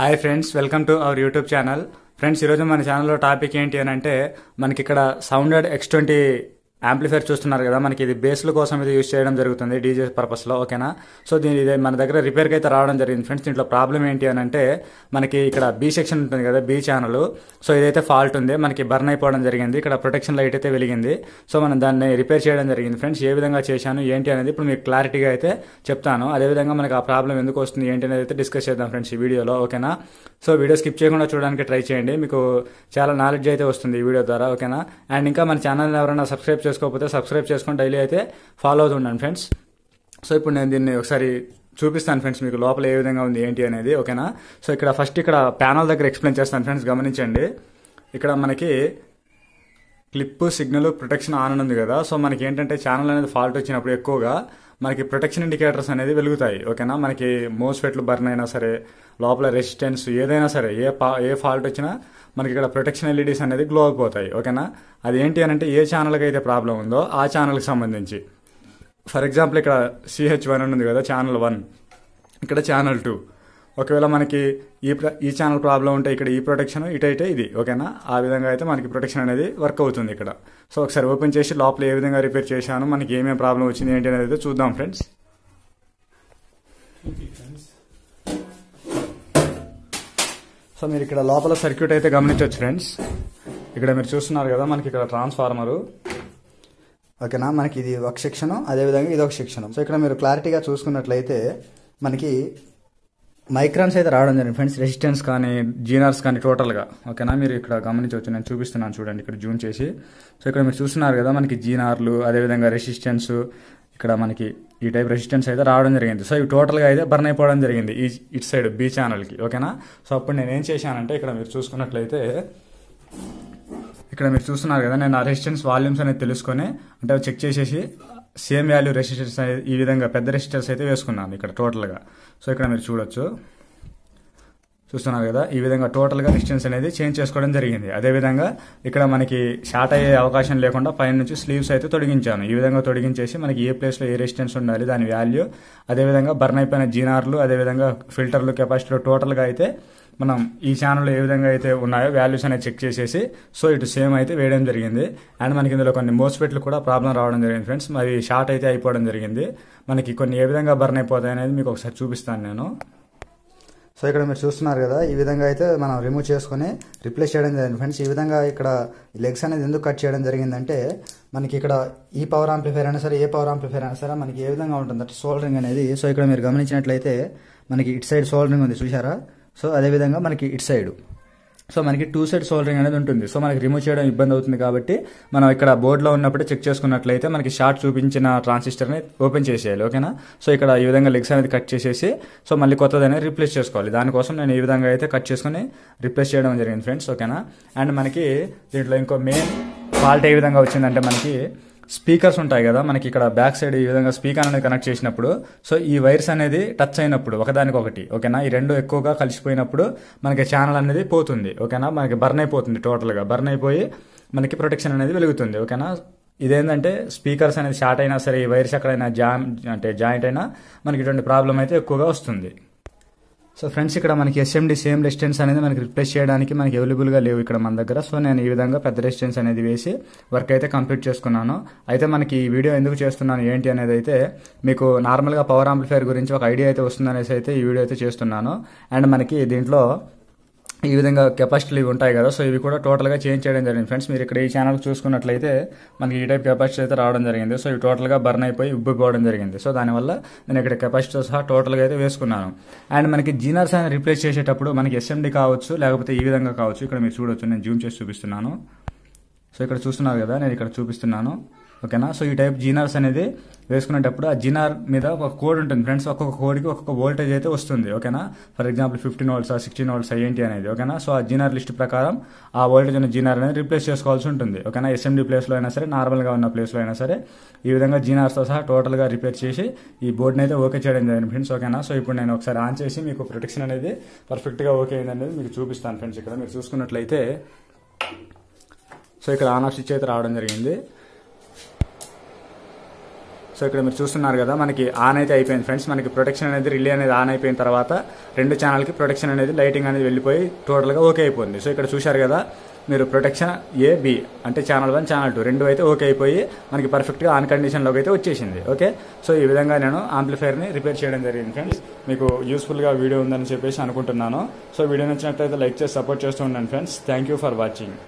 hi friends welcome to our YouTube channel friends ఈరోజు మన ఛానల్లో టాపిక్ ఏంటి అని అంటే మనకి ఇక్కడ సౌండెడ్ ఎక్స్ ట్వంటీ యాంప్లిఫైర్ చూస్తున్నారు కదా మనకి ఇది బేస్ల కోసం ఇది యూజ్ చేయడం జరుగుతుంది డీజే పర్పస్లో ఓకేనా సో దీని ఇది మన దగ్గర రిపేర్కి అయితే రావడం జరిగింది ఫ్రెండ్స్ దీంట్లో ప్రాబ్లం ఏంటి అని అంటే మనకి ఇక్కడ బీ సెక్షన్ ఉంటుంది కదా బీ ఛానల్ సో ఇదైతే ఫాల్ట్ ఉంది మనకి బర్న్ అయిపోవడం జరిగింది ఇక్కడ ప్రొటెక్షన్ లైట్ అయితే వెలిగింది సో మనం దాన్ని రిపేర్ చేయడం జరిగింది ఫ్రెండ్స్ ఏ విధంగా చేశాను ఏంటి అనేది ఇప్పుడు మీకు క్లారిటీగా అయితే చెప్తాను అదేవిధంగా మనకి ఆ ప్రాబ్లం ఎందుకు వస్తుంది ఏంటి అనేది అయితే డిస్కస్ చేద్దాం ఫ్రెండ్స్ ఈ వీడియోలో ఓకేనా సో వీడియో స్కిప్ చేయకుండా చూడడానికి ట్రై చేయండి మీకు చాలా నాలెడ్జ్ అయితే వస్తుంది ఈ వీడియో ద్వారా ఓకేనా అండ్ ఇంకా మన ఛానల్ ఎవరైనా సబ్స్క్రైబ్ చేసుకోకపోతే సబ్స్క్రైబ్ చేసుకొని డైలీ అయితే ఫాలో అవుతుండండి ఫ్రెండ్స్ సో ఇప్పుడు నేను దీన్ని ఒకసారి చూపిస్తాను ఫ్రెండ్స్ మీకు లోపల ఏ విధంగా ఉంది ఏంటి అనేది ఓకేనా సో ఇక్కడ ఫస్ట్ ఇక్కడ ప్యానల్ దగ్గర ఎక్స్ప్లెయిన్ చేస్తాను ఫ్రెండ్స్ గమనించండి ఇక్కడ మనకి క్లిప్ సిగ్నల్ ప్రొటెక్షన్ ఆన్ అని ఉంది కదా సో మనకి ఏంటంటే ఛానల్ అనేది ఫాల్ట్ వచ్చినప్పుడు ఎక్కువగా మనకి ప్రొటెక్షన్ ఇండికేటర్స్ అనేది వెలుగుతాయి ఓకేనా మనకి మోస్ఫెట్లు బర్న్ అయినా సరే లోపల రెసిస్టెన్స్ ఏదైనా సరే ఏ ఏ ఫాల్ట్ వచ్చినా మనకి ఇక్కడ ప్రొటెక్షన్ ఎల్ఈడీస్ e అనేది గ్లో అయిపోతాయి ఓకేనా అది ఏంటి అని అంటే ఏ ఛానల్కి అయితే ప్రాబ్లం ఉందో ఆ ఛానల్కి సంబంధించి ఫర్ ఎగ్జాంపుల్ ఇక్కడ సిహెచ్ వన్ అని ఉంది కదా ఛానల్ వన్ ఇక్కడ ఛానల్ టూ ఒకవేళ మనకి ఈ ఈ ఛానల్ ప్రాబ్లం ఉంటే ఇక్కడ ఈ ప్రొటెక్షన్ ఇటైతే ఇది ఓకేనా ఆ విధంగా అయితే మనకి ప్రొటెక్షన్ అనేది వర్క్ అవుతుంది ఇక్కడ సో ఒకసారి ఓపెన్ చేసి లోపల ఏ విధంగా రిపేర్ చేశాను మనకి ఏమేమి ప్రాబ్లం వచ్చింది ఏంటి అనేది అయితే చూద్దాం ఫ్రెండ్స్ సో మీరు ఇక్కడ లోపల సర్క్యూట్ అయితే గమనించవచ్చు ఫ్రెండ్స్ ఇక్కడ మీరు చూస్తున్నారు కదా మనకి ఇక్కడ ట్రాన్స్ఫార్మరు ఓకేనా మనకి ఇది ఒక శిక్షణం అదేవిధంగా ఇది ఒక శిక్షణం సో ఇక్కడ మీరు క్లారిటీగా చూసుకున్నట్లయితే మనకి మైక్రాన్స్ అయితే రావడం జరిగింది ఫ్రెండ్స్ రెసిస్టెన్స్ కానీ జీనార్స్ కానీ టోటల్గా ఓకేనా మీరు ఇక్కడ గమనించవచ్చు నేను చూపిస్తున్నాను చూడండి ఇక్కడ జూమ్ చేసి సో ఇక్కడ మీరు చూస్తున్నారు కదా మనకి జీనార్లు అదేవిధంగా రెసిస్టెన్స్ ఇక్కడ మనకి ఈ టైప్ రెసిస్టెన్స్ అయితే రావడం జరిగింది సో ఇవి టోటల్గా అయితే బర్న్ అయిపోవడం జరిగింది ఈ ఇట్ సైడ్ బీ ఛానల్కి ఓకేనా సో అప్పుడు నేను ఏం చేశానంటే ఇక్కడ మీరు చూసుకున్నట్లయితే ఇక్కడ మీరు చూస్తున్నారు కదా నేను ఆ రెసిస్టెన్స్ వాల్యూమ్స్ అనేది తెలుసుకొని అంటే చెక్ చేసేసి సేమ్ వాల్యూ రెసిస్టెన్స్ ఈ విధంగా పెద్ద రెసిస్టెన్స్ అయితే వేసుకున్నాను ఇక్కడ టోటల్గా సో ఇక్కడ మీరు చూడొచ్చు చూస్తున్నారు కదా ఈ విధంగా టోటల్గా రెసిస్టెన్స్ అనేది చేంజ్ చేసుకోవడం జరిగింది అదేవిధంగా ఇక్కడ మనకి షార్ట్ అయ్యే అవకాశం లేకుండా పైన నుంచి స్లీవ్స్ అయితే తొడిగించాను ఈ విధంగా తొడిగించేసి మనకి ఏ ప్లేస్లో ఏ రెసిస్టెన్స్ ఉండాలి దాని వాల్యూ అదేవిధంగా బర్న్ అయిపోయిన జీనార్లు అదేవిధంగా ఫిల్టర్లు కెపాసిటీలు టోటల్గా అయితే మనం ఈ ఛానల్లో ఏ విధంగా అయితే ఉన్నాయో వాల్యూస్ అనేది చెక్ చేసేసి సో ఇటు సేమ్ అయితే వేయడం జరిగింది అండ్ మనకి ఇందులో కొన్ని మోస్పెట్లు కూడా ప్రాబ్లం రావడం జరిగింది ఫ్రెండ్స్ మరి షార్ట్ అయితే అయిపోవడం జరిగింది మనకి కొన్ని ఏ విధంగా బర్న్ అయిపోతాయి అనేది మీకు ఒకసారి చూపిస్తాను నేను సో ఇక్కడ మీరు చూస్తున్నారు కదా ఈ విధంగా అయితే మనం రిమూవ్ చేసుకుని రిప్లేస్ చేయడం జరిగింది ఫ్రెండ్స్ ఈ విధంగా ఇక్కడ లెగ్స్ అనేది ఎందుకు కట్ చేయడం జరిగిందంటే మనకి ఇక్కడ ఈ పవర్ ఆంప్లిఫైర్ అయినా సరే ఏ పవర్ ఆంప్లిఫైర్ అయినా సరే మనకి ఏ విధంగా ఉంటుంది అంటే సోల్డరింగ్ అనేది సో ఇక్కడ మీరు గమనించినట్లయితే మనకి ఇటు సైడ్ సోల్డరింగ్ ఉంది చూసారా సో అదేవిధంగా మనకి ఇటు సైడ్ సో మనకి టూ సైడ్ సోల్డరింగ్ అనేది ఉంటుంది సో మనకి రిమూవ్ చేయడం ఇబ్బంది అవుతుంది కాబట్టి మనం ఇక్కడ బోర్డులో ఉన్నప్పుడే చెక్ చేసుకున్నట్లయితే మనకి షార్ట్ చూపించిన ట్రాన్సిస్టర్ని ఓపెన్ చేసేయాలి ఓకేనా సో ఇక్కడ ఈ విధంగా లెగ్స్ అనేది కట్ చేసేసి సో మళ్ళీ కొత్తది అనేది రీప్లేస్ చేసుకోవాలి దానికోసం నేను ఈ విధంగా అయితే కట్ చేసుకుని రీప్లేస్ చేయడం జరిగింది ఫ్రెండ్స్ ఓకేనా అండ్ మనకి దీంట్లో ఇంకో మెయిన్ ఫాల్ట్ ఏ విధంగా వచ్చిందంటే మనకి స్పీకర్స్ ఉంటాయి కదా మనకి ఇక్కడ బ్యాక్ సైడ్ ఈ విధంగా స్పీకర్ అనేది కనెక్ట్ చేసినప్పుడు సో ఈ వైర్స్ అనేది టచ్ అయినప్పుడు ఒకదానికొకటి ఓకేనా ఈ రెండు ఎక్కువగా కలిసిపోయినప్పుడు మనకి ఛానల్ అనేది పోతుంది ఓకేనా మనకి బర్న్ అయిపోతుంది టోటల్గా బర్న్ అయిపోయి మనకి ప్రొటెక్షన్ అనేది వెలుగుతుంది ఓకేనా ఇదేంటంటే స్పీకర్స్ అనేది షార్ట్ అయినా సరే ఈ వైర్స్ ఎక్కడైనా జామ్ అంటే జాయింట్ అయినా మనకి ఇటువంటి ప్రాబ్లం అయితే ఎక్కువగా వస్తుంది సో ఫ్రెండ్స్ ఇక్కడ మనకి ఎస్ఎండి సేమ్ రెసిడెన్స్ అనేది మనకి రిప్లేస్ చేయడానికి మనకి అవైలబుల్గా లేవు ఇక్కడ మన దగ్గర సో నేను ఈ విధంగా పెద్ద రెసిడెన్స్ అనేది వేసి వర్క్ అయితే కంప్లీట్ చేసుకున్నాను అయితే మనకి ఈ వీడియో ఎందుకు చేస్తున్నాను ఏంటి అనేది అయితే మీకు నార్మల్గా పవర్ ఆంప్లిఫైర్ గురించి ఒక ఐడియా అయితే వస్తుందనేసి అయితే ఈ వీడియో అయితే చేస్తున్నాను అండ్ మనకి దీంట్లో ఈ విధంగా కెపాసిటీలు ఇవి ఉంటాయి కదా సో ఇవి కూడా టోటల్గా చేంజ్ చేయడం జరిగింది ఫ్రెండ్స్ మీరు ఇక్కడ ఈ ఛానల్ చూసుకున్నట్లయితే మనకి ఈ టైప్ కెపాసిటీ అయితే రావడం జరిగింది సో ఇవి టోటల్గా బర్న్ అయిపోయి ఉబ్బిపోవడం జరిగింది సో దానివల్ల నేను ఇక్కడ కెపాసిటీ సహా టోటల్గా అయితే వేసుకున్నాను అండ్ మనకి జీనర్స్ అని రీప్లేస్ చేసేటప్పుడు మనకి ఎస్ఎండి కావచ్చు లేకపోతే ఈ విధంగా కావచ్చు ఇక్కడ మీరు చూడవచ్చు నేను జూమ్ చేసి చూపిస్తున్నాను సో ఇక్కడ చూస్తున్నారు కదా నేను ఇక్కడ చూపిస్తున్నాను ఓకేనా సో ఈ టైప్ జీనార్స్ అనేది వేసుకునేటప్పుడు ఆ జినార్ మీద ఒక కోడ్ ఉంటుంది ఫ్రెండ్స్ ఒక్కొక్క కోడ్కి ఒక్కొక్క వోల్టేజ్ అయితే వస్తుంది ఓకేనా for example fifteen volts sixteen volts ఏంటి అనేది ఓకేనా సో ఆ జినార్ లిస్ట్ ప్రకారం ఆ వోల్టేజ్ ఉన్న జీనార్ అనేది రీప్లేస్ చేసుకోవాల్సి ఉంటుంది ఓకేనా ఎస్ఎండి ప్లేస్లో అయినా సరే నార్మల్గా ఉన్న ప్లేస్లో అయినా సరే ఈ విధంగా జీనార్స్తో సహా టోటల్గా రిపేర్ చేసి ఈ బోర్డ్ని అయితే ఓకే చేయడం జరిగింది ఫ్రెండ్స్ ఓకేనా సో ఇప్పుడు నేను ఒకసారి ఆన్ చేసి మీకు ప్రొటెక్షన్ అనేది పర్ఫెక్ట్గా ఓకే అయింది అనేది మీకు చూపిస్తాను ఫ్రెండ్స్ ఇక్కడ మీరు చూసుకున్నట్లయితే సో ఇక్కడ ఆన్ ఆఫ్ స్విచ్ అయితే రావడం జరిగింది సో ఇక్కడ మీరు చూస్తున్నారు కదా మనకి ఆన్ అయితే అయిపోయింది ఫ్రెండ్స్ మనకి ప్రొటెక్షన్ అనేది రిలే అనేది ఆన్ అయిపోయిన తర్వాత రెండు ఛానల్కి ప్రొటెక్షన్ అనేది లైటింగ్ అనేది వెళ్ళిపోయి టోటల్గా ఓకే అయిపోయింది సో ఇక్కడ చూశారు కదా మీరు ప్రొటెక్షన్ ఏ బి అంటే ఛానల్ వన్ ఛానల్ టూ రెండు అయితే ఓకే అయిపోయి మనకి పర్ఫెక్ట్గా ఆన్ కండిషన్లోకి అయితే వచ్చేసింది ఓకే సో ఈ విధంగా నేను ఆంప్లిఫైర్ని రిపేర్ చేయడం జరిగింది ఫ్రెండ్స్ మీకు యూస్ఫుల్గా వీడియో ఉందని చెప్పేసి అనుకుంటున్నాను సో వీడియో నచ్చినట్లయితే లైక్ చేసి సపోర్ట్ చేస్తూ ఉండండి friends thank you for watching